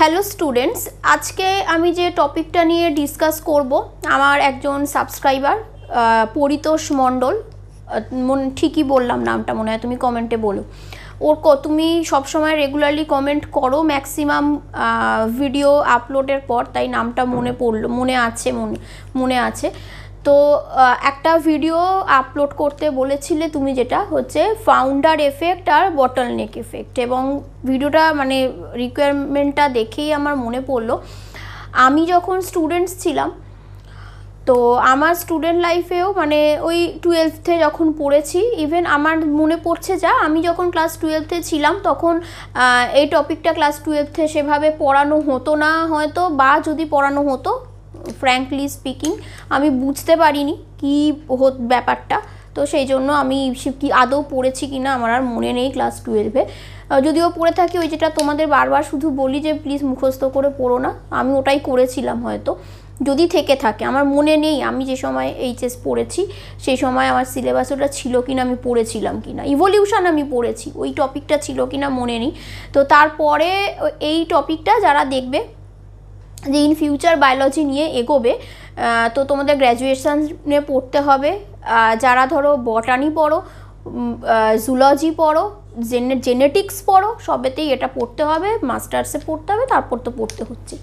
hello students আজকে আমি যে টপিকটা নিয়ে ডিসকাস করব আমার একজন সাবস্ক্রাইবার পরিতোষ মণ্ডল ঠিকই বললাম নামটা মনে হয় তুমি কমেন্টে বলো ওর ক তুমি সবসময় রেগুলারলি কমেন্ট করো ম্যাক্সিমাম ভিডিও আপলোডের পর তাই নামটা মনে পড়লো মনে আছে মনে মনে আছে তো একটা ভিডিও আপলোড করতে বলেছিলে তুমি যেটা হচ্ছে ফাউন্ডার এফেক্ট আর বটল নেক এফেক্ট এবং ভিডিওটা মানে রিকোয়ারমেন্টটা দেখেই আমার মনে পড়লো আমি যখন স্টুডেন্টস ছিলাম তো আমার স্টুডেন্ট লাইফেও মানে ওই টুয়েলভে যখন পড়েছি ইভেন আমার মনে পড়ছে যা আমি যখন ক্লাস টুয়েলভে ছিলাম তখন এই টপিকটা ক্লাস টুয়েলভে সেভাবে পড়ানো হতো না হয়তো বা যদি পড়ানো হতো ফ্র্যাঙ্কলি স্পিকিং আমি বুঝতে পারিনি কি ব্যাপারটা তো সেই জন্য আমি কি আদৌ পড়েছি কি না আমার আর মনে নেই ক্লাস টুয়েলভে যদিও পড়ে থাকি ওই যেটা তোমাদের বারবার শুধু বলি যে প্লিজ মুখস্থ করে পড়ো না আমি ওটাই করেছিলাম হয়তো যদি থেকে থাকে আমার মনে নেই আমি যে সময় এইচএস পড়েছি সেই সময় আমার সিলেবাস ওটা ছিল কি না আমি পড়েছিলাম কি না ইভলিউশন আমি পড়েছি ওই টপিকটা ছিল কি না মনে নেই তো তারপরে এই টপিকটা যারা দেখবে যে ইন ফিউচার বায়োলজি নিয়ে এগোবে তো তোমাদের নিয়ে পড়তে হবে যারা ধরো বটানি পড়ো জুলজি পড়ো জেনেটিক্স পড়ো সবেতেই এটা পড়তে হবে মাস্টার্সে পড়তে হবে তারপর তো পড়তে হচ্ছে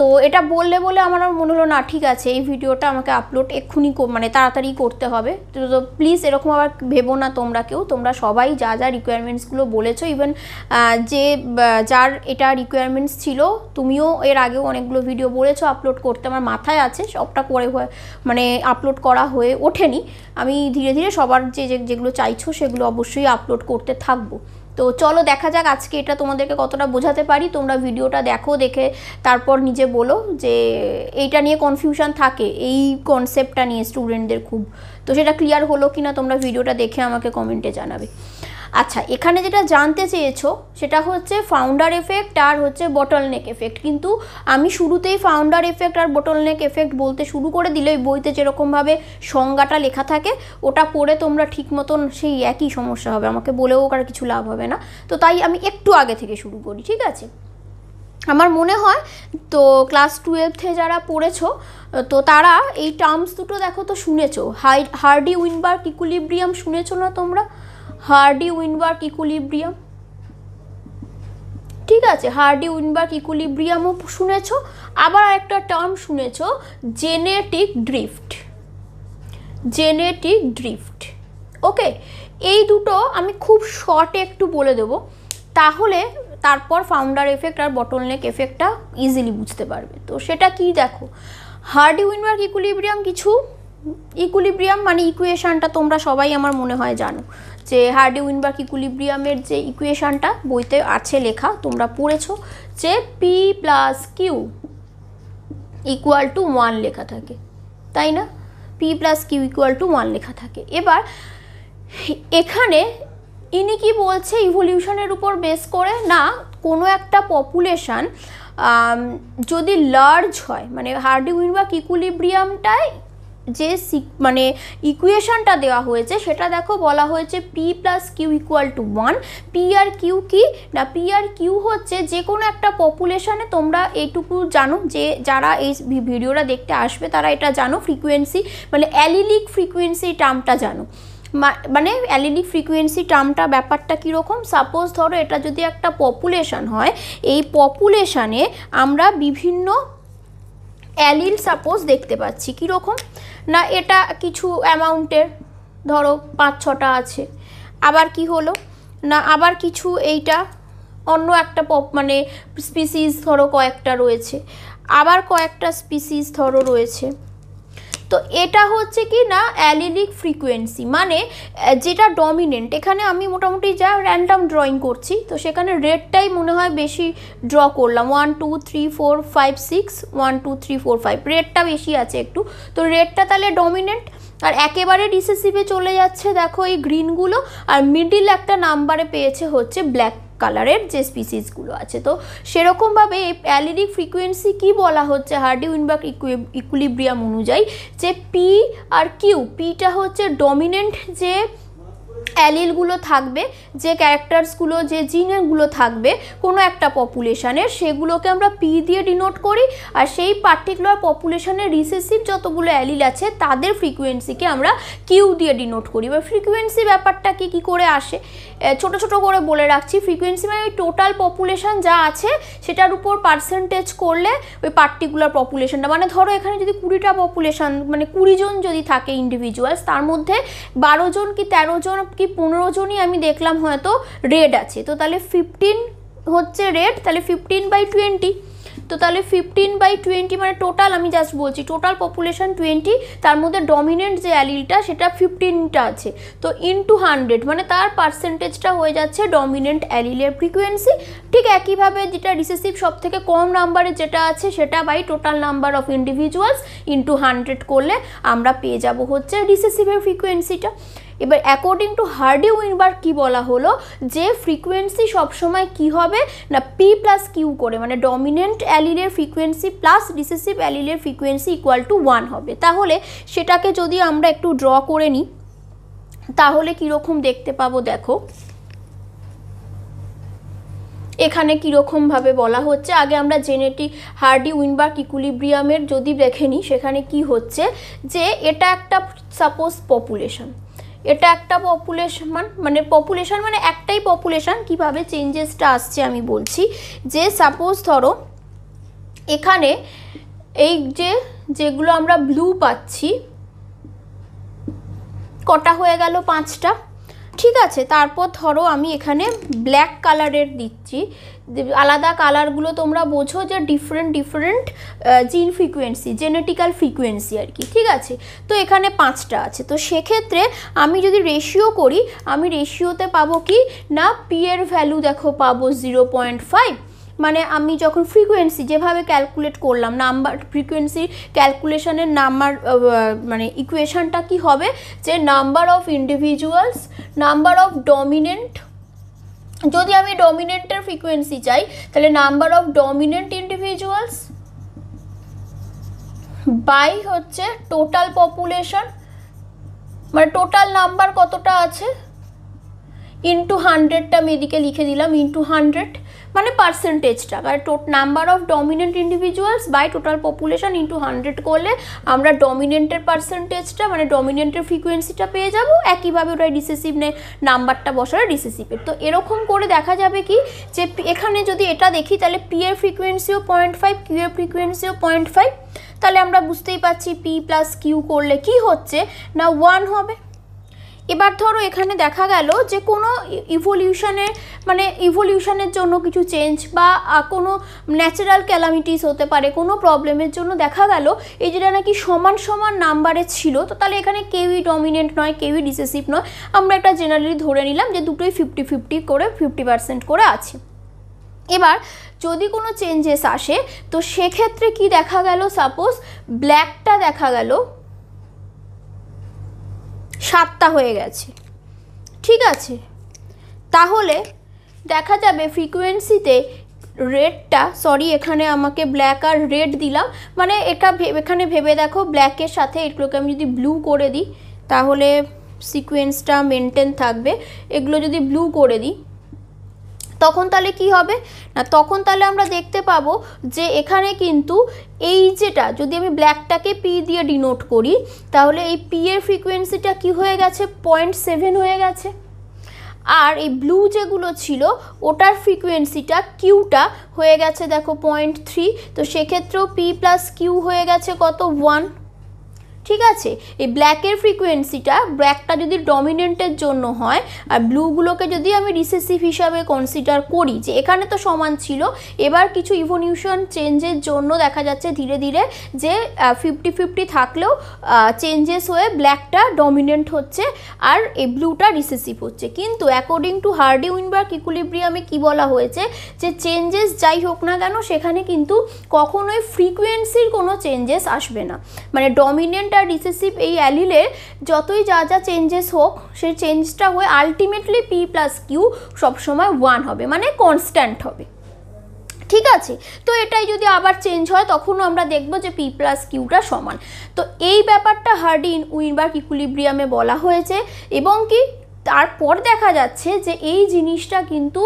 তো এটা বললে বলে আমার মনে হলো না ঠিক আছে এই ভিডিওটা আমাকে আপলোড এক্ষুনি মানে তাড়াতাড়ি করতে হবে তো প্লিজ এরকম আবার ভেবো না তোমরা কেউ তোমরা সবাই যা যা রিকোয়ারমেন্টসগুলো বলেছ ইভেন যে যার এটা রিকোয়ারমেন্টস ছিল তুমিও এর আগেও অনেকগুলো ভিডিও বলেছো আপলোড করতে আমার মাথায় আছে সবটা করে মানে আপলোড করা হয়ে ওঠেনি আমি ধীরে ধীরে সবার যে যেগুলো চাইছো সেগুলো অবশ্যই আপলোড করতে থাকবো তো চলো দেখা যাক আজকে এটা তোমাদেরকে কতটা বোঝাতে পারি তোমরা ভিডিওটা দেখো দেখে তারপর নিজে বলো যে এইটা নিয়ে কনফিউশন থাকে এই কনসেপ্টটা নিয়ে স্টুডেন্টদের খুব তো সেটা ক্লিয়ার হলো কি না তোমরা ভিডিওটা দেখে আমাকে কমেন্টে জানাবে আচ্ছা এখানে যেটা জানতে চেয়েছো সেটা হচ্ছে ফাউন্ডার এফেক্ট আর হচ্ছে বটল নেক এফেক্ট কিন্তু আমি শুরুতেই ফাউন্ডার এফেক্ট আর বটল নেক এফেক্ট বলতে শুরু করে দিলে ওই বইতে যেরকমভাবে সংজ্ঞাটা লেখা থাকে ওটা পড়ে তোমরা ঠিক মতন সেই একই সমস্যা হবে আমাকে বলেও কার কিছু লাভ হবে না তো তাই আমি একটু আগে থেকে শুরু করি ঠিক আছে আমার মনে হয় তো ক্লাস টুয়েলভে যারা পড়েছো তো তারা এই টার্মস দুটো দেখো তো শুনেছো হাই হার্ডি উইনবার ইকুলিব্রিয়াম শুনেছো না তোমরা হার্ডি উইনবার্ক ইকুলিব্রিয়াম ঠিক আছে হার্ডি উইনবার্ক ইকুলিব্রিয়ামও শুনেছ আবার একটা টার্ম শুনেছ genetic drift genetic drift okay এই দুটো আমি খুব শর্টে একটু বলে দেবো তাহলে তারপর ফাউন্ডার এফেক্ট আর বটলনেক এফেক্টটা ইজিলি বুঝতে পারবে তো সেটা কি দেখো হার্ডি উইনবার্ক ইকুলিব্রিয়াম কিছু ইকুলিব্রিয়াম মানে ইকুয়েশানটা তোমরা সবাই আমার মনে হয় জানো যে হার্ডে উইনবার্ক ইকুলিব্রিয়ামের যে ইকুয়েশানটা বইতে আছে লেখা তোমরা পড়েছো যে P plus Q equal to one লেখা থাকে তাই না p plus Q equal to one লেখা থাকে এবার এখানে ইনি কি বলছে ইভলিউশনের উপর বেস করে না কোনো একটা পপুলেশান যদি লার্জ হয় মানে হার্ডি উইনবার্ক ইকুলিব্রিয়ামটায় যে মানে ইকুয়েশনটা দেওয়া হয়েছে সেটা দেখো বলা হয়েছে p plus Q equal to one p আর কিউ কি না পি আর কিউ হচ্ছে যে কোনো একটা পপুলেশনে তোমরা এইটুকু জানো যে যারা এই ভিডিওটা দেখতে আসবে তারা এটা জানো ফ্রিকুয়েন্সি মানে অ্যালিলিক ফ্রিকুয়েন্সি টার্মটা জানো মানে অ্যালিডিক ফ্রিকুয়েন্সি টার্মটা ব্যাপারটা কীরকম সাপোজ ধরো এটা যদি একটা পপুলেশান হয় এই পপুলেশানে আমরা বিভিন্ন অ্যালিল সাপোজ দেখতে পাচ্ছি কীরকম না এটা কিছু অ্যামাউন্টের ধরো পাঁচ ছটা আছে আবার কি হলো না আবার কিছু এইটা অন্য একটা পপ মানে স্পিসিস ধরো কয়েকটা রয়েছে আবার কয়েকটা স্পিসিস ধরো রয়েছে তো এটা হচ্ছে কি না অ্যালিলিক ফ্রিকুয়েন্সি মানে যেটা ডমিনেন্ট এখানে আমি মোটামুটি যা র্যান্ডাম ড্রয়িং করছি তো সেখানে রেডটাই মনে হয় বেশি ড্র করলাম one two three four five six one two three four five রেডটা বেশি আছে একটু তো রেডটা তাহলে ডমিনেন্ট আর একেবারে ডিসেসিভে চলে যাচ্ছে দেখো এই গ্রিনগুলো আর মিডিল একটা নাম্বারে পেয়েছে হচ্ছে ব্ল্যাক কালারের যে স্পিসিসগুলো আছে তো সেরকমভাবে এই অ্যালিডিক ফ্রিকুয়েন্সি কি বলা হচ্ছে হার্ডি উইনবার্গ ইকুলিব্রিয়াম অনুযায়ী যে পি আর কিউ পিটা হচ্ছে ডমিনেন্ট যে অ্যালিলগুলো থাকবে যে ক্যারেক্টার্সগুলো যে জিনেগুলো থাকবে কোনো একটা পপুলেশানের সেগুলোকে আমরা পি দিয়ে ডিনোট করি আর সেই পার্টিকুলার পপুলেশানের রিসেসিভ যতগুলো অ্যালিল আছে তাদের ফ্রিকুয়েন্সিকে আমরা কিউ দিয়ে ডিনোট করি এবার ফ্রিকুয়েন্সি ব্যাপারটাকে কি করে আসে ছোট ছোট করে বলে রাখছি ফ্রিকুয়েন্সি মানে ওই টোটাল পপুলেশান যা আছে সেটার উপর পার্সেন্টেজ করলে ওই পার্টিকুলার পপুলেশানটা মানে ধরো এখানে যদি কুড়িটা পপুলেশান মানে কুড়ি জন যদি থাকে ইন্ডিভিজুয়ালস তার মধ্যে বারো জন কি তেরো জন কি পনেরো জনই আমি দেখলাম হয়তো রেড আছে তো তাহলে ফিফটিন হচ্ছে রেড তাহলে ফিফটিন বাই টোয়েন্টি তো তাহলে ফিফটিন বাই টোয়েন্টি মানে টোটাল আমি জাস্ট বলছি টোটাল পপুলেশন টোয়েন্টি তার মধ্যে ডমিনেন্ট যে অ্যালিলটা সেটা ফিফটিনটা আছে তো ইনটু হান্ড্রেড মানে তার পার্সেন্টেজটা হয়ে যাচ্ছে ডমিনেন্ট অ্যালিলের ফ্রিকুয়েন্সি ঠিক একইভাবে যেটা রিসেসিভ সব থেকে কম নাম্বারে যেটা আছে সেটা by total number of individuals into hundred করলে আমরা পেয়ে যাব হচ্ছে রিসেসিভের ফ্রিকুয়েন্সিটা এবার অ্যাকর্ডিং টু হার্ডি উইনবার কি বলা হলো যে ফ্রিকোয়েন্সি সবসময় কি হবে না পি প্লাস কিউ করে মানে ডমিনেন্ট অ্যালিলের ফ্রিকোয়েন্সি প্লাস রিসেসিভ অ্যালিলের ফ্রিকুয়েন্সি ইকুয়াল টু ওয়ান হবে তাহলে সেটাকে যদি আমরা একটু ড্র করে নিই তাহলে কীরকম দেখতে পাবো দেখো এখানে কীরকমভাবে বলা হচ্ছে আগে আমরা জেনেটিক হার্ডি উইনবার্ক ইকুলিব্রিয়ামের যদি দেখে নিই সেখানে কি হচ্ছে যে এটা একটা সাপোজ পপুলেশন এটা একটা পপুলেশন মানে পপুলেশন মানে একটাই পপুলেশন কিভাবে চেঞ্জেসটা আসছে আমি বলছি যে সাপোজ ধরো এখানে এই যে যেগুলো আমরা ব্লু পাচ্ছি কটা হয়ে গেল পাঁচটা ঠিক আছে তারপর ধরো আমি এখানে ব্ল্যাক কালারের দিচ্ছি আলাদা কালারগুলো তোমরা বোঝো যে different different gene frequency genetical frequency আর কি ঠিক আছে তো এখানে পাঁচটা আছে তো সেক্ষেত্রে আমি যদি রেশিও করি আমি রেশিওতে পাবো কি না পিয়ের ভ্যালু দেখো পাবো জিরো পয়েন্ট ফাইভ মানে আমি যখন ফ্রিকোয়েন্সি যেভাবে ক্যালকুলেট করলাম নাম্বার ফ্রিকোয়েন্সি ক্যালকুলেশনের নাম্বার মানে ইকুয়েশানটা কি হবে যে number of individuals number of dominant যদি আমি ডমিনেন্টের ফ্রিকোয়েন্সি চাই তাহলে number of dominant individuals by হচ্ছে টোটাল পপুলেশন মানে টোটাল নাম্বার কতটা আছে ইন্টু হান্ড্রেডটা আমি এদিকে লিখে দিলাম ইন্টু হান্ড্রেড মানে পার্সেন্টেজটা মানে total number of dominant individuals by total population into hundred করলে আমরা ডমিনেন্টের পার্সেন্টেজটা মানে ডমিনেন্টের ফ্রিকোয়েন্সিটা পেয়ে যাবো একইভাবে ওটা নে নাম্বারটা বসালে রিসেসিভের তো এরকম করে দেখা যাবে কি যে এখানে যদি এটা দেখি তাহলে পি এর ফ্রিকোয়েন্সিও পয়েন্ট ফাইভ কিউ এর ফ্রিকোয়েন্সিও পয়েন্ট ফাইভ তাহলে আমরা বুঝতেই পারছি পি প্লাস কিউ করলে কি হচ্ছে না ওয়ান হবে এবার ধরো এখানে দেখা গেল যে কোনো ইভলিউশনের মানে ইভলিউশনের জন্য কিছু চেঞ্জ বা কোনো ন্যাচারাল ক্যালামিটিস হতে পারে কোনো প্রবলেমের জন্য দেখা গেল এই যেটা নাকি সমান সমান নাম্বারে ছিল তো তাহলে এখানে কেউই ডমিনেন্ট নয় কেউই ডিসেসিভ নয় আমরা একটা জেনারেলি ধরে নিলাম যে দুটোই ফিফটি ফিফটি করে ফিফটি পার্সেন্ট করে আছে এবার যদি কোনো চেঞ্জেস আসে তো সেক্ষেত্রে কি দেখা গেল সাপোজ ব্ল্যাকটা দেখা গেল সাতটা হয়ে গেছে ঠিক আছে তাহলে দেখা যাবে ফ্রিকুয়েন্সিতে রেডটা সরি এখানে আমাকে ব্ল্যাক আর রেড দিলাম মানে এটা এখানে ভেবে দেখো ব্ল্যাকের সাথে এগুলোকে আমি যদি ব্লু করে দিই তাহলে সিকোয়েন্সটা মেনটেন থাকবে এগুলো যদি ব্লু করে দিই তখন তাহলে কি হবে না তখন তাহলে আমরা দেখতে পাবো যে এখানে কিন্তু এই যেটা যদি আমি ব্ল্যাকটাকে পি দিয়ে ডিনোট করি তাহলে এই পি এর ফ্রিকোয়েন্সিটা কি হয়ে গেছে পয়েন্ট সেভেন হয়ে গেছে আর এই ব্লু যেগুলো ছিল ওটার ফ্রিকোয়েন্সিটা কিউটা হয়ে গেছে দেখো পয়েন্ট থ্রি তো সেক্ষেত্রেও পি প্লাস কিউ হয়ে গেছে কত ওয়ান ঠিক আছে এই ব্ল্যাকের ফ্রিকোয়েন্সিটা ব্ল্যাকটা যদি ডমিনেন্টের জন্য হয় আর ব্লুগুলোকে যদি আমি রিসেসিভ হিসাবে কনসিডার করি যে এখানে তো সমান ছিল এবার কিছু ইভলিউশন চেঞ্জের জন্য দেখা যাচ্ছে ধীরে ধীরে যে ফিফটি ফিফটি থাকলেও চেঞ্জেস হয়ে ব্ল্যাকটা ডমিনেন্ট হচ্ছে আর এই ব্লুটা রিসেসিভ হচ্ছে কিন্তু অ্যাকর্ডিং টু হার্ডি উইনবার্গ ইকুলিব্রিয়ামে কি বলা হয়েছে যে চেঞ্জেস যাই হোক না কেন সেখানে কিন্তু কখনোই ফ্রিকুয়েন্সির কোনো চেঞ্জেস আসবে না মানে ডমিনেন্ট আর রিসেসিভ এই অ্যালিলের যতই যা যা চেঞ্জেস হোক সেই চেঞ্জটা হয়ে আলটিমেটলি পি প্লাস কিউ সবসময় ওয়ান হবে মানে কনস্ট্যান্ট হবে ঠিক আছে তো এটাই যদি আবার চেঞ্জ হয় তখনও আমরা দেখব যে পি প্লাস কিউটা সমান তো এই ব্যাপারটা হার্ডিন উইনবার ইকুলিব্রিয়ামে বলা হয়েছে এবং কি তারপর দেখা যাচ্ছে যে এই জিনিসটা কিন্তু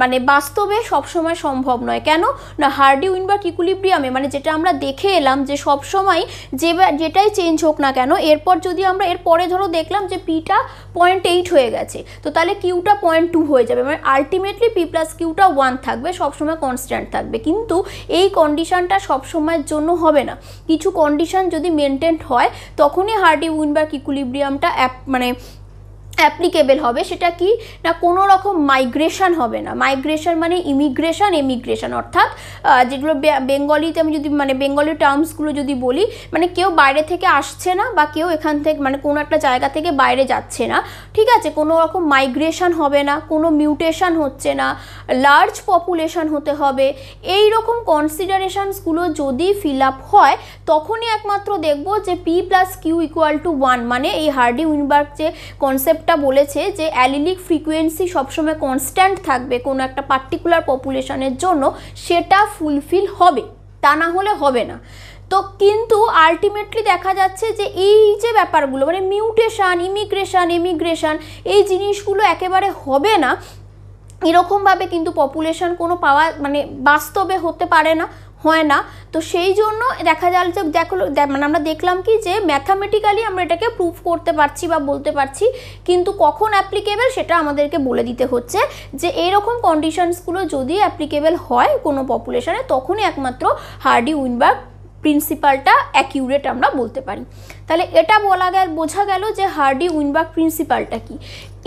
মানে বাস্তবে সবসময় সম্ভব নয় কেন না হার্ডি উইনবার ইকুলিব্রিয়ামে মানে যেটা আমরা দেখে এলাম যে সবসময় যে যেটাই চেঞ্জ হোক না কেন এরপর যদি আমরা এর পরে ধরো দেখলাম যে পিটা পয়েন্ট এইট হয়ে গেছে তো তাহলে কিউটা পয়েন্ট টু হয়ে যাবে মানে আলটিমেটলি পি প্লাস কিউটা ওয়ান থাকবে সবসময় কনস্ট্যান্ট থাকবে কিন্তু এই কন্ডিশানটা সবসময়ের জন্য হবে না কিছু কন্ডিশান যদি মেনটেন হয় তখনই হার্ডি উইনবার ইকুলিব্রিয়ামটা অ্যাপ মানে অ্যাপ্লিকেবেল হবে সেটা কি না কোনো রকম মাইগ্রেশন হবে না মাইগ্রেশন মানে ইমিগ্রেশন এমিগ্রেশন অর্থাৎ যেগুলো বেঙ্গলিতে আমি যদি মানে বেঙ্গলি টার্মসগুলো যদি বলি মানে কেউ বাইরে থেকে আসছে না বা কেউ এখান থেকে মানে কোনো একটা জায়গা থেকে বাইরে যাচ্ছে না ঠিক আছে কোনো রকম মাইগ্রেশন হবে না কোনো মিউটেশন হচ্ছে না লার্জ পপুলেশন হতে হবে এই রকম কনসিডারেশানসগুলো যদি ফিল আপ হয় তখনই একমাত্র দেখব যে P plus Q equal to one মানে এই হার্ডি উইনবার্গ যে কনসেপ্ট যেটা বলেছে যে অ্যালিলিক ফ্রিকুয়েন্সি সবসময় কনস্ট্যান্ট থাকবে কোনো একটা পার্টিকুলার পপুলেশনের জন্য সেটা ফুলফিল হবে তা না হলে হবে না তো কিন্তু আলটিমেটলি দেখা যাচ্ছে যে এই যে ব্যাপারগুলো মানে মিউটেশান ইমিগ্রেশান এমিগ্রেশান এই জিনিসগুলো একেবারে হবে না এরকমভাবে কিন্তু পপুলেশান কোনো পাওয়া মানে বাস্তবে হতে পারে না হয় না তো সেই জন্য দেখা যাচ্ছে মানে আমরা দেখলাম কি যে ম্যাথামেটিক্যালি আমরা এটাকে প্রুফ করতে পারছি বা বলতে পারছি কিন্তু কখন অ্যাপ্লিকেবেল সেটা আমাদেরকে বলে দিতে হচ্ছে যে এরকম কন্ডিশনসগুলো যদি অ্যাপ্লিকেবেল হয় কোনো পপুলেশনে তখনই একমাত্র হার্ডি উইনবার্গ প্রিন্সিপালটা অ্যাকিউরেট আমরা বলতে পারি তাহলে এটা বলা গেল বোঝা গেল যে হার্ডি উইনবার্গ প্রিন্সিপালটা কি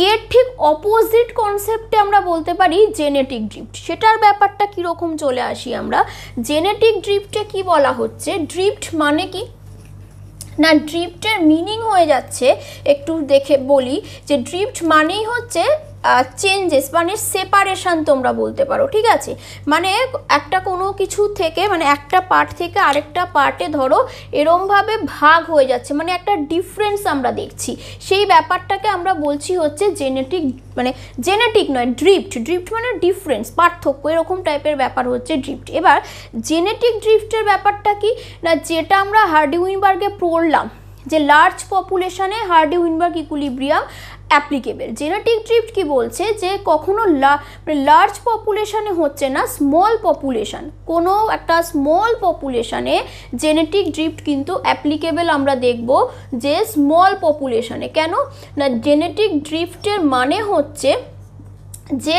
এর ঠিক অপোজিট কনসেপ্টে আমরা বলতে পারি জেনেটিক ড্রিফট সেটার ব্যাপারটা কীরকম চলে আসি আমরা জেনেটিক ড্রিফ্টে কি বলা হচ্ছে ড্রিফট মানে কি না ড্রিফটের মিনিং হয়ে যাচ্ছে একটু দেখে বলি যে ড্রিফ্ট মানেই হচ্ছে চেঞ্জেস মানে সেপারেশান তোমরা বলতে পারো ঠিক আছে মানে একটা কোনো কিছু থেকে মানে একটা পার্ট থেকে আরেকটা পার্টে ধরো এরমভাবে ভাগ হয়ে যাচ্ছে মানে একটা ডিফারেন্স আমরা দেখছি সেই ব্যাপারটাকে আমরা বলছি হচ্ছে জেনেটিক মানে জেনেটিক নয় ড্রিফট ড্রিফট মানে ডিফারেন্স পার্থক্য এরকম টাইপের ব্যাপার হচ্ছে ড্রিফট এবার জেনেটিক ড্রিফটের ব্যাপারটা কি না যেটা আমরা হার্ডি পড়লাম যে লার্জ পপুলেশনে Hardy equilibrium applicable genetic drift কি বলছে যে কখনো লার্জ পপুলেশানে হচ্ছে না স্মল পপুলেশান কোনো একটা স্মল পপুলেশানে জেনেটিক ড্রিফট কিন্তু অ্যাপ্লিকেবেল আমরা দেখব যে স্মল পপুলেশানে কেন না জেনেটিক ড্রিফটের মানে হচ্ছে যে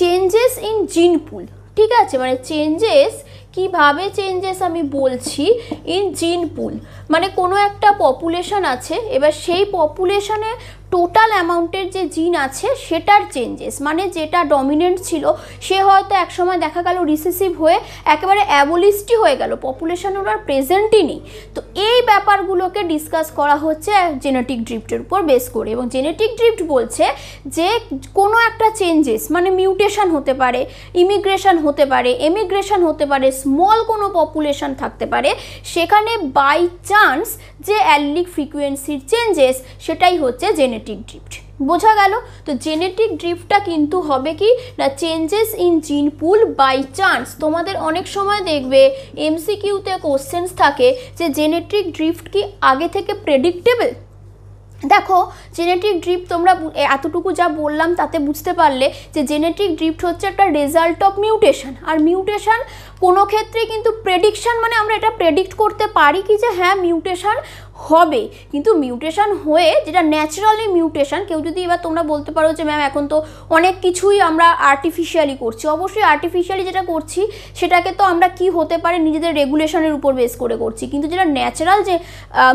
চেঞ্জেস ইন জিন পুল ঠিক আছে মানে চেঞ্জেস কিভাবে চেঞ্জেস আমি বলছি ইন জিন পুল মানে কোনো একটা পপুলেশান আছে এবার সেই পপুলেশানে টোটাল অ্যামাউন্টের যে জিন আছে সেটার চেঞ্জেস মানে যেটা ডমিনেন্ট ছিল সে হয়তো একসময় দেখা গেল রিসেসিভ হয়ে একেবারে অ্যাবোলিস্টই হয়ে গেল পপুলেশন ওর আর প্রেজেন্টই নেই তো এই ব্যাপারগুলোকে ডিসকাস করা হচ্ছে জেনেটিক ড্রিফ্টের উপর বেস করে এবং জেনেটিক ড্রিফ্ট বলছে যে কোনো একটা চেঞ্জেস মানে মিউটেশন হতে পারে ইমিগ্রেশন হতে পারে এমিগ্রেশন হতে পারে স্মল কোনো পপুলেশন থাকতে পারে সেখানে বাই চান্স যে অ্যালিক ফ্রিকুয়েন্সির চেঞ্জেস সেটাই হচ্ছে জেনেটিক জেনেটিক ড্রিফট বোঝা গেল তো জেনেটিক ড্রিফটটা কিন্তু হবে কি না চেঞ্জেস ইন জিন পুল বাই চান্স তোমাদের অনেক সময় দেখবে এমসিকিউতে কোশ্চেন্স থাকে যে জেনেটিক ড্রিফট কি আগে থেকে প্রেডিক্টেবল দেখো জেনেটিক ড্রিপ তোমরা এতটুকু যা বললাম তাতে বুঝতে পারলে যে জেনেটিক ড্রিফট হচ্ছে একটা রেজাল্ট অফ মিউটেশন আর মিউটেশন কোনো ক্ষেত্রে কিন্তু প্রেডিকশান মানে আমরা এটা প্রেডিক্ট করতে পারি কি যে হ্যাঁ মিউটেশান হবে কিন্তু মিউটেশন হয়ে যেটা ন্যাচারালি মিউটেশন কেউ যদি এবার তোমরা বলতে পারো যে ম্যাম এখন তো অনেক কিছুই আমরা আর্টিফিশিয়ালি করছি অবশ্যই আর্টিফিশিয়ালি যেটা করছি সেটাকে তো আমরা কি হতে পারে নিজেদের রেগুলেশনের উপর বেস করে করছি কিন্তু যেটা ন্যাচারাল যে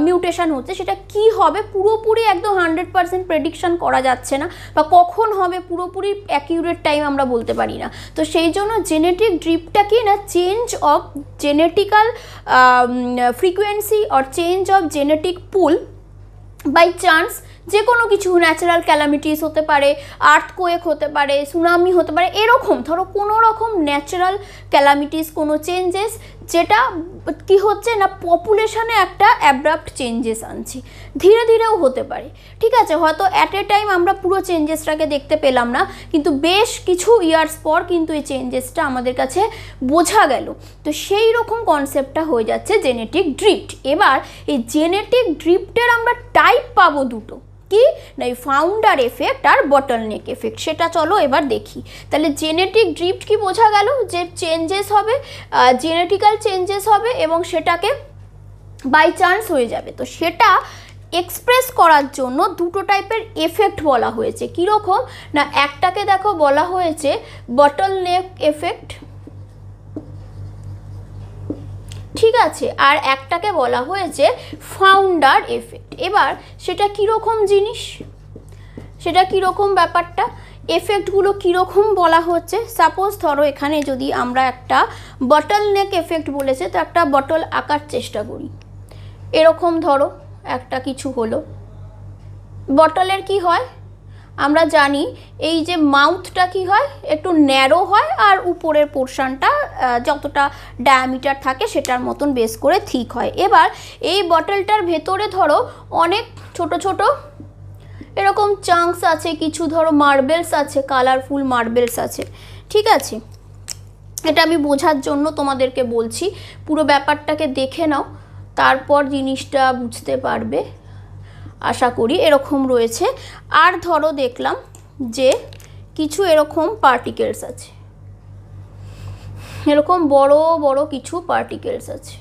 মিউটেশন হচ্ছে সেটা কি হবে পুরোপুরি একদম হান্ড্রেড পারসেন্ট প্রেডিকশান করা যাচ্ছে না বা কখন হবে পুরোপুরি অ্যাকিউরেট টাইম আমরা বলতে পারি না তো সেই জন্য জেনেটিক ড্রিপটা কি না change of genetical frequency or change of জেনে জেনেটিক পুল বাই চান্স যে কোনো কিছু ন্যাচারাল ক্যালামিটিস হতে পারে আর্থকোয়েক হতে পারে সুনামি হতে পারে এরকম ধরো কোনো রকম ন্যাচারাল ক্যালামিটিস কোনো চেঞ্জেস যেটা কি হচ্ছে না পপুলেশনে একটা অ্যাব্রাপ্ট চেঞ্জেস আনছি ধীরে ধীরেও হতে পারে ঠিক আছে হয়তো অ্যাট এ টাইম আমরা পুরো চেঞ্জেসটাকে দেখতে পেলাম না কিন্তু বেশ কিছু ইয়ার্স পর কিন্তু এই চেঞ্জেসটা আমাদের কাছে বোঝা গেল তো সেই রকম কনসেপ্টটা হয়ে যাচ্ছে জেনেটিক ড্রিপ্ট এবার এই জেনেটিক ড্রিপ্টের আমরা টাইপ পাবো দুটো কি না এই ফাউন্ডার এফেক্ট আর বটল নেক এফেক্ট সেটা চলো এবার দেখি তাহলে জেনেটিক ড্রিপ্ট কি বোঝা গেল যে চেঞ্জেস হবে জেনেটিক্যাল চেঞ্জেস হবে এবং সেটাকে বাই চান্স হয়ে যাবে তো সেটা এক্সপ্রেস করার জন্য দুটো টাইপের এফেক্ট বলা হয়েছে কীরকম না একটাকে দেখো বলা হয়েছে বটল নেক এফেক্ট ঠিক আছে আর একটাকে বলা হয়েছে ফাউন্ডার এফেক্ট এবার সেটা কীরকম জিনিস সেটা কীরকম ব্যাপারটা এফেক্টগুলো কীরকম বলা হচ্ছে সাপোজ ধরো এখানে যদি আমরা একটা বটল নেক এফেক্ট বলেছে তো একটা বটল আঁকার চেষ্টা করি এরকম ধরো একটা কিছু হলো বটলের কি হয় আমরা জানি এই যে মাউথটা কি হয় একটু ন্যারো হয় আর উপরের পোর্শানটা যতটা ডায়ামিটার থাকে সেটার মতন বেস করে ঠিক হয় এবার এই বটলটার ভেতরে ধরো অনেক ছোট ছোট এরকম চাংস আছে কিছু ধরো মার্বেলস আছে কালারফুল মার্বেলস আছে ঠিক আছে এটা আমি বোঝার জন্য তোমাদেরকে বলছি পুরো ব্যাপারটাকে দেখে নাও তারপর জিনিসটা বুঝতে পারবে আশা করি এরকম রয়েছে আর ধরো দেখলাম যে কিছু এরকম পার্টিকেলস আছে এরকম বড় বড় কিছু পার্টিকেলস আছে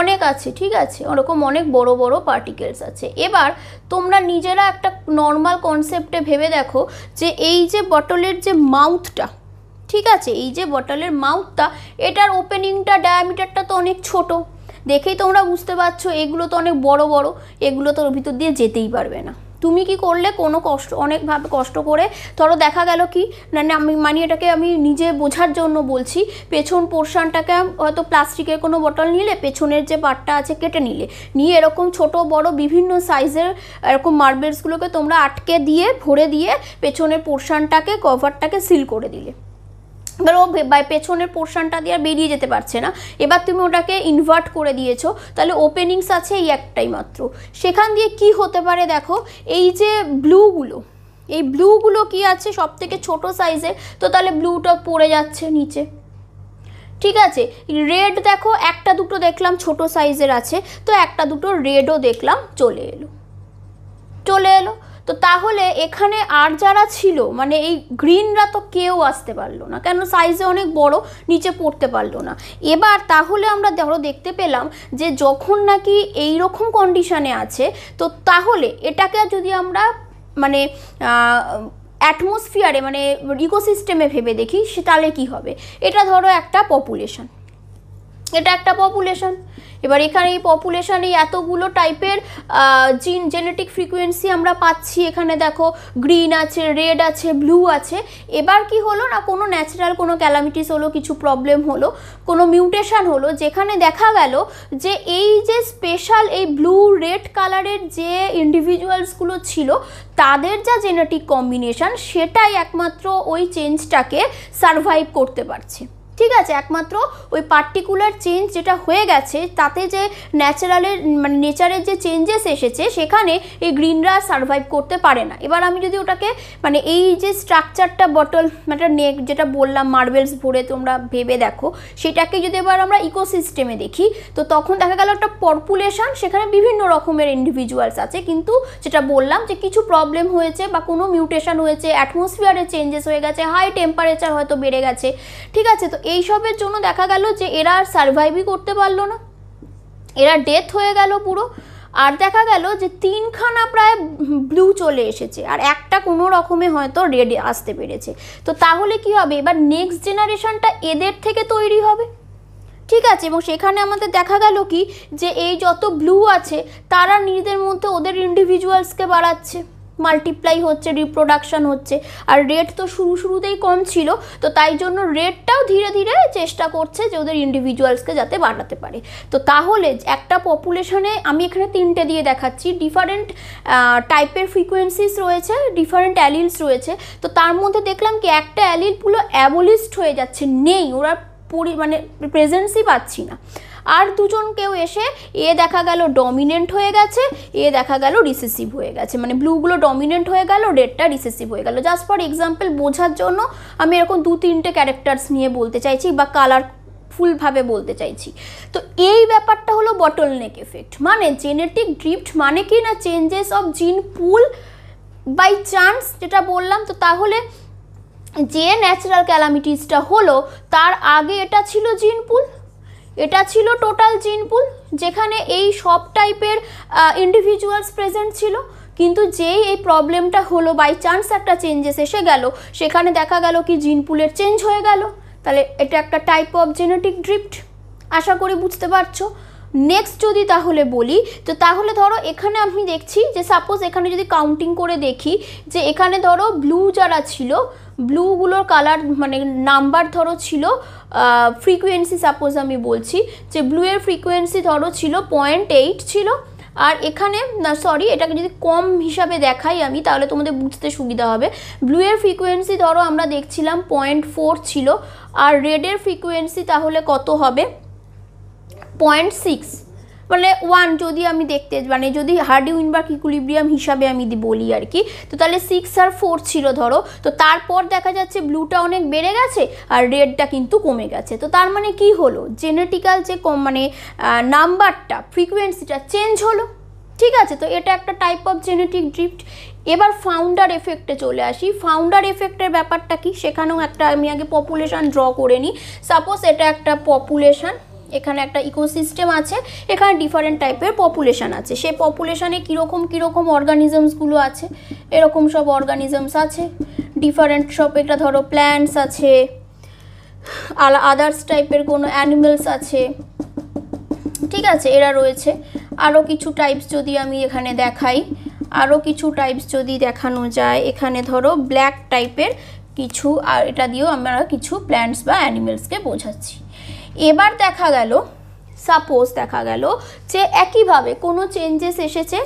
অনেক আছে ঠিক আছে ওরকম অনেক বড় বড় পার্টিকেলস আছে এবার তোমরা নিজেরা একটা নর্মাল কনসেপ্টে ভেবে দেখো যে এই যে বটলের যে মাউথটা ঠিক আছে এই যে বটলের মাউথটা এটার ওপেনিংটা ডায়ামিটারটা তো অনেক ছোটো দেখেই তোমরা বুঝতে পারছো এগুলো তো অনেক বড় বড় এগুলো তোর ভিতর দিয়ে যেতেই পারবে না তুমি কি করলে কোনো কষ্ট অনেকভাবে কষ্ট করে ধরো দেখা গেল কি মানে আমি মানে এটাকে আমি নিজে বোঝার জন্য বলছি পেছন পোর্শানটাকে হয়তো প্লাস্টিকের কোনো বটল নিলে পেছনের যে পাটটা আছে কেটে নিলে নিয়ে এরকম ছোট বড় বিভিন্ন সাইজের এরকম মার্বেলসগুলোকে তোমরা আটকে দিয়ে ভরে দিয়ে পেছনের পোর্শানটাকে কভারটাকে সিল করে দিলে এবার ও পেছনের পোর্শনটা দিয়ে আর বেরিয়ে যেতে পারছে না এবার তুমি ওটাকে ইনভার্ট করে দিয়েছো তাহলে ওপেনিংস আছে এই একটাই মাত্র সেখান দিয়ে কি হতে পারে দেখো এই যে ব্লুগুলো এই ব্লুগুলো কি আছে সব থেকে ছোটো সাইজের তো তাহলে ব্লুটা পড়ে যাচ্ছে নিচে ঠিক আছে রেড দেখো একটা দুটো দেখলাম ছোট সাইজের আছে তো একটা দুটো রেডও দেখলাম চলে এলো চলে এলো তো তাহলে এখানে আর যারা ছিল মানে এই গ্রিনরা তো কেউ আসতে পারলো না কেন সাইজে অনেক বড় নিচে পড়তে পারলো না এবার তাহলে আমরা ধরো দেখতে পেলাম যে যখন নাকি এই রকম কন্ডিশনে আছে তো তাহলে এটাকে যদি আমরা মানে অ্যাটমসফিয়ারে মানে ইকোসিস্টেমে ভেবে দেখি সে তাহলে কী হবে এটা ধরো একটা পপুলেশন এটা একটা পপুলেশন এবার এখানে এই এই এতগুলো টাইপের জিন জেনেটিক ফ্রিকুয়েন্সি আমরা পাচ্ছি এখানে দেখো গ্রিন আছে রেড আছে ব্লু আছে এবার কি হলো না কোনো ন্যাচারাল কোনো ক্যালামিটিস হলো কিছু প্রবলেম হলো কোনো মিউটেশান হলো যেখানে দেখা গেল যে এই যে স্পেশাল এই ব্লু রেড কালারের যে ইন্ডিভিজুয়ালসগুলো ছিল তাদের যা জেনেটিক কম্বিনেশান সেটাই একমাত্র ওই চেঞ্জটাকে সারভাইভ করতে পারছে ঠিক আছে একমাত্র ওই পার্টিকুলার চেঞ্জ যেটা হয়ে গেছে তাতে যে ন্যাচারালের মানে নেচারের যে চেঞ্জেস এসেছে সেখানে এই গ্রিনরা সার্ভাইভ করতে পারে না এবার আমি যদি ওটাকে মানে এই যে স্ট্রাকচারটা বটল মানে নেক যেটা বললাম মার্বেলস ভরে তোমরা ভেবে দেখো সেটাকে যদি এবার আমরা ইকোসিস্টেমে দেখি তো তখন দেখা গেল একটা পপুলেশান সেখানে বিভিন্ন রকমের ইন্ডিভিজুয়ালস আছে কিন্তু যেটা বললাম যে কিছু প্রবলেম হয়েছে বা কোনো মিউটেশন হয়েছে অ্যাটমসফিয়ারের চেঞ্জেস হয়ে গেছে হাই টেম্পারেচার হয়তো বেড়ে গেছে ঠিক আছে তো এইসবের জন্য দেখা গেল যে এরা আর সার্ভাইভই করতে পারলো না এরা ডেথ হয়ে গেল পুরো আর দেখা গেল যে তিনখানা প্রায় ব্লু চলে এসেছে আর একটা কোনো রকমে হয়তো রেড আসতে পেরেছে তো তাহলে কি হবে এবার নেক্সট জেনারেশনটা এদের থেকে তৈরি হবে ঠিক আছে এবং সেখানে আমাদের দেখা গেল কি যে এই যত ব্লু আছে তারা নিজেদের মধ্যে ওদের ইন্ডিভিজুয়ালসকে বাড়াচ্ছে মাল্টিপ্লাই হচ্ছে রিপ্রোডাকশান হচ্ছে আর রেট তো শুরু শুরুতেই কম ছিল তো তাই জন্য রেটটাও ধীরে ধীরে চেষ্টা করছে যে ওদের ইন্ডিভিজুয়ালসকে যাতে বাড়াতে পারে তো তাহলে একটা পপুলেশনে আমি এখানে তিনটে দিয়ে দেখাচ্ছি ডিফারেন্ট টাইপের ফ্রিকোয়েন্সিস রয়েছে ডিফারেন্ট অ্যালিলস রয়েছে তো তার মধ্যে দেখলাম কি একটা অ্যালিল পুরো অ্যাবোলিস্ট হয়ে যাচ্ছে নেই ওরা পরি মানে প্রেজেন্সই পাচ্ছি না আর দুজন কেউ এসে এ দেখা গেল ডমিনেন্ট হয়ে গেছে এ দেখা গেল রিসেসিভ হয়ে গেছে মানে ব্লুগুলো ডমিনেন্ট হয়ে গেল রেডটা রিসেসিভ হয়ে গেল জাস্ট ফর এক্সাম্পল বোঝার জন্য আমি এরকম দু তিনটে ক্যারেক্টার্স নিয়ে বলতে চাইছি বা কালার ফুলভাবে বলতে চাইছি তো এই ব্যাপারটা হলো বটল নেক এফেক্ট মানে জেনেটিক ড্রিফট মানে কি না চেঞ্জেস অফ জিন পুল বাই চান্স যেটা বললাম তো তাহলে যে ন্যাচারাল ক্যালামিটিসটা হলো তার আগে এটা ছিল জিনপুল এটা ছিল টোটাল জিনপুল যেখানে এই সব টাইপের ইন্ডিভিজুয়ালস প্রেজেন্ট ছিল কিন্তু যেই এই প্রবলেমটা হলো বাই চান্স একটা চেঞ্জেস এসে গেল সেখানে দেখা গেল কি জিনপুলের চেঞ্জ হয়ে গেল তাহলে এটা একটা টাইপ অফ জেনেটিক ড্রিফ্ট আশা করি বুঝতে পারছো নেক্সট যদি তাহলে বলি তো তাহলে ধরো এখানে আমি দেখছি যে সাপোজ এখানে যদি কাউন্টিং করে দেখি যে এখানে ধরো ব্লু যারা ছিল ব্লুগুলোর কালার মানে নাম্বার ধরো ছিল ফ্রিকুয়েন্সি সাপোজ আমি বলছি যে ব্লুয়ের ফ্রিকুয়েন্সি ধরো ছিল পয়েন্ট এইট ছিল আর এখানে না সরি এটাকে যদি কম হিসাবে দেখাই আমি তাহলে তোমাদের বুঝতে সুবিধা হবে ব্লুয়ের ফ্রিকোয়েন্সি ধরো আমরা দেখছিলাম পয়েন্ট ফোর ছিল আর রেডের ফ্রিকোয়েন্সি তাহলে কত হবে পয়েন্ট সিক্স মানে ওয়ান যদি আমি দেখতে মানে যদি হার্ডি উইনবার্গ ইকুলিব্রিয়াম হিসাবে আমি বলি আর কি তো তাহলে সিক্স আর ফোর ছিল ধরো তো তারপর দেখা যাচ্ছে ব্লুটা অনেক বেড়ে গেছে আর রেডটা কিন্তু কমে গেছে তো তার মানে কি হলো জেনেটিক্যাল যে কম মানে নাম্বারটা ফ্রিকুয়েন্সিটা চেঞ্জ হলো ঠিক আছে তো এটা একটা টাইপ অফ জেনেটিক ড্রিফট এবার ফাউন্ডার এফেক্টে চলে আসি ফাউন্ডার এফেক্টের ব্যাপারটা কি সেখানেও একটা আমি আগে পপুলেশান ড্র করে নিই সাপোজ এটা একটা পপুলেশান এখানে একটা ইকোসিস্টেম আছে এখানে ডিফারেন্ট টাইপের পপুলেশান আছে সেই পপুলেশানে কীরকম কীরকম অর্গানিজমসগুলো আছে এরকম সব অর্গানিজমস আছে ডিফারেন্ট সব এটা ধরো প্ল্যান্টস আছে আলা আদার্স টাইপের কোনো অ্যানিমেলস আছে ঠিক আছে এরা রয়েছে আরও কিছু টাইপস যদি আমি এখানে দেখাই আরও কিছু টাইপস যদি দেখানো যায় এখানে ধরো ব্ল্যাক টাইপের কিছু আর এটা দিয়েও আমরা কিছু প্ল্যান্টস বা অ্যানিমেলসকে বোঝাচ্ছি এবার দেখা গেল সাপোজ দেখা গেল যে একইভাবে কোনো চেঞ্জেস এসেছে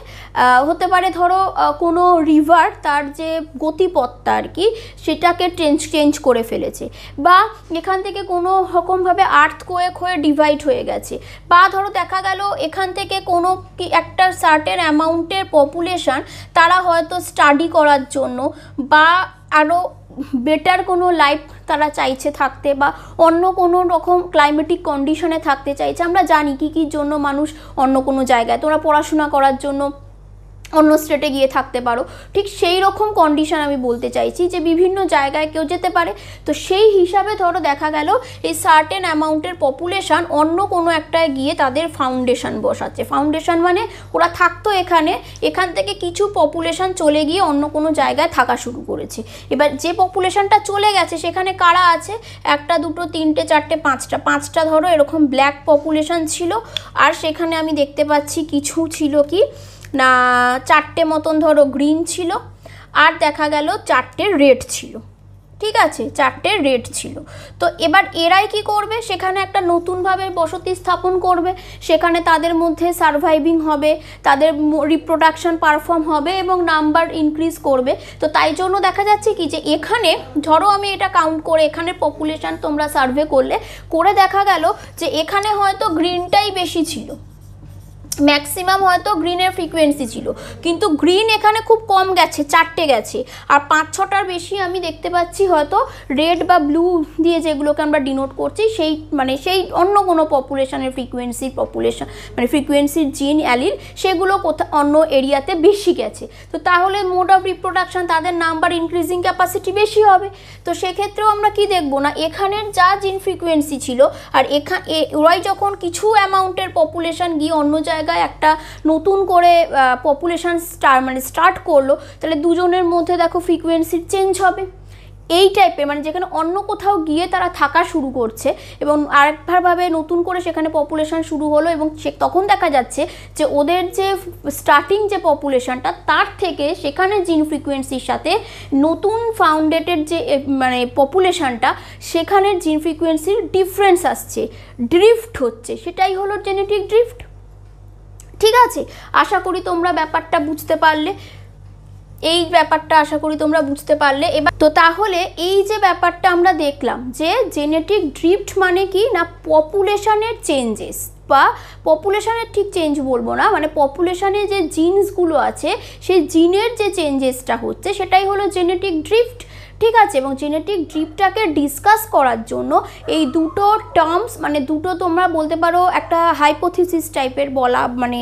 হতে পারে ধরো কোনো রিভার তার যে গতিপথটা আর কি সেটাকে চেঞ্জ চেঞ্জ করে ফেলেছে বা এখান থেকে কোনো রকমভাবে আর্থ কোয়েক হয়ে ডিভাইড হয়ে গেছে বা ধরো দেখা গেল এখান থেকে কোনো কি একটা সার্টেন অ্যামাউন্টের পপুলেশান তারা হয়তো স্টাডি করার জন্য বা আরও বেটার কোনো লাইফ তারা চাইছে থাকতে বা অন্য কোনো রকম ক্লাইমেটিক কন্ডিশনে থাকতে চাইছে আমরা জানি কী কী জন্য মানুষ অন্য কোনো জায়গায় তোরা পড়াশোনা করার জন্য অন্য স্টেটে গিয়ে থাকতে পারো ঠিক সেই রকম কন্ডিশন আমি বলতে চাইছি যে বিভিন্ন জায়গায় কেউ যেতে পারে তো সেই হিসাবে ধরো দেখা গেল এই সার্টেন অ্যামাউন্টের পপুলেশান অন্য কোনো একটায় গিয়ে তাদের ফাউন্ডেশন বসাচ্ছে ফাউন্ডেশন মানে ওরা থাকতো এখানে এখান থেকে কিছু পপুলেশান চলে গিয়ে অন্য কোনো জায়গায় থাকা শুরু করেছে এবার যে পপুলেশানটা চলে গেছে সেখানে কারা আছে একটা দুটো তিনটে চারটে পাঁচটা পাঁচটা ধরো এরকম ব্ল্যাক পপুলেশান ছিল আর সেখানে আমি দেখতে পাচ্ছি কিছু ছিল কি না চারটে মতন ধরো গ্রিন ছিল আর দেখা গেল চারটে রেড ছিল ঠিক আছে চারটে রেড ছিল তো এবার এরাই কি করবে সেখানে একটা নতুনভাবে বসতি স্থাপন করবে সেখানে তাদের মধ্যে সার্ভাইভিং হবে তাদের রিপ্রোডাকশন পারফর্ম হবে এবং নাম্বার ইনক্রিজ করবে তো তাই জন্য দেখা যাচ্ছে কি যে এখানে ধরো আমি এটা কাউন্ট করে এখানে পপুলেশান তোমরা সার্ভে করলে করে দেখা গেল যে এখানে হয়তো গ্রিনটাই বেশি ছিল ম্যাক্সিমাম হয়তো গ্রিনের ফ্রিকোয়েন্সি ছিল কিন্তু গ্রিন এখানে খুব কম গেছে চারটে গেছে আর পাঁচ ছটার বেশি আমি দেখতে পাচ্ছি হয়তো রেড বা ব্লু দিয়ে যেগুলোকে আমরা ডিনোট করছি সেই মানে সেই অন্য কোনো পপুলেশনের ফ্রিকোয়েন্সির পপুলেশন মানে ফ্রিকোয়েন্সির জিন অ্যালিন সেগুলো কোথা অন্য এরিয়াতে বেশি গেছে তো তাহলে মোড অফ রিপ্রোডাকশান তাদের নাম্বার ইনক্রিজিং ক্যাপাসিটি বেশি হবে তো সেক্ষেত্রেও আমরা কি দেখবো না এখানের যা জিন ফ্রিকোয়েন্সি ছিল আর এখান ওরাই যখন কিছু অ্যামাউন্টের পপুলেশান গিয়ে অন্য জায়গায় জায়গায় একটা নতুন করে পপুলেশান স্টার মানে স্টার্ট করলো তাহলে দুজনের মধ্যে দেখো ফ্রিকুয়েন্সি চেঞ্জ হবে এই টাইপের মানে যেখানে অন্য কোথাও গিয়ে তারা থাকা শুরু করছে এবং আরেকভাবে নতুন করে সেখানে পপুলেশান শুরু হলো এবং তখন দেখা যাচ্ছে যে ওদের যে স্টার্টিং যে পপুলেশানটা তার থেকে সেখানে জিন ফ্রিকুয়েন্সির সাথে নতুন ফাউন্ডেটেড যে মানে পপুলেশনটা সেখানে জিন ফ্রিকুয়েন্সির ডিফারেন্স আসছে ড্রিফট হচ্ছে সেটাই হলো জেনেটিক ড্রিফট ঠিক আছে আশা করি তোমরা ব্যাপারটা বুঝতে পারলে এই ব্যাপারটা আশা করি তোমরা বুঝতে পারলে এবার তো তাহলে এই যে ব্যাপারটা আমরা দেখলাম যে জেনেটিক ড্রিফট মানে কি না পপুলেশনের চেঞ্জেস বা পপুলেশনের ঠিক চেঞ্জ বলবো না মানে পপুলেশনে যে জিনসগুলো আছে সেই জিনের যে চেঞ্জেসটা হচ্ছে সেটাই হলো জেনেটিক ড্রিফট ঠিক আছে এবং জেনেটিক ড্রিপটাকে ডিসকাস করার জন্য এই দুটো টার্মস মানে দুটো তোমরা বলতে পারো একটা হাইপোথিসিস টাইপের বলা মানে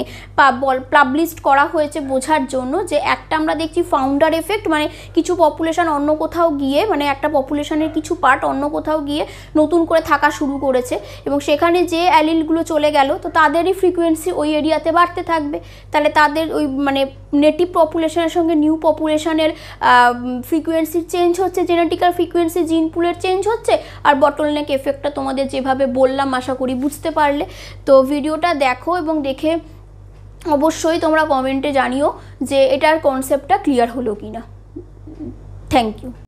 পাবলিশ করা হয়েছে বোঝার জন্য যে একটা আমরা দেখছি ফাউন্ডার এফেক্ট মানে কিছু পপুলেশান অন্য কোথাও গিয়ে মানে একটা পপুলেশনের কিছু পার্ট অন্য কোথাও গিয়ে নতুন করে থাকা শুরু করেছে এবং সেখানে যে অ্যালিলগুলো চলে গেল তো তাদেরই ফ্রিকোয়েন্সি ওই এরিয়াতে বাড়তে থাকবে তাহলে তাদের ওই মানে নেটিভ পপুলেশনের সঙ্গে নিউ পপুলেশনের ফ্রিকোয়েন্সি চেঞ্জ হচ্ছে হচ্ছে জেনেটিক্যাল ফ্রিকুয়েন্সি জিন পুলের চেঞ্জ হচ্ছে আর বটলনেক এফেক্টটা তোমাদের যেভাবে বললাম আশা করি বুঝতে পারলে তো ভিডিওটা দেখো এবং দেখে অবশ্যই তোমরা কমেন্টে জানিও যে এটার কনসেপ্টটা ক্লিয়ার হলো কি না থ্যাংক ইউ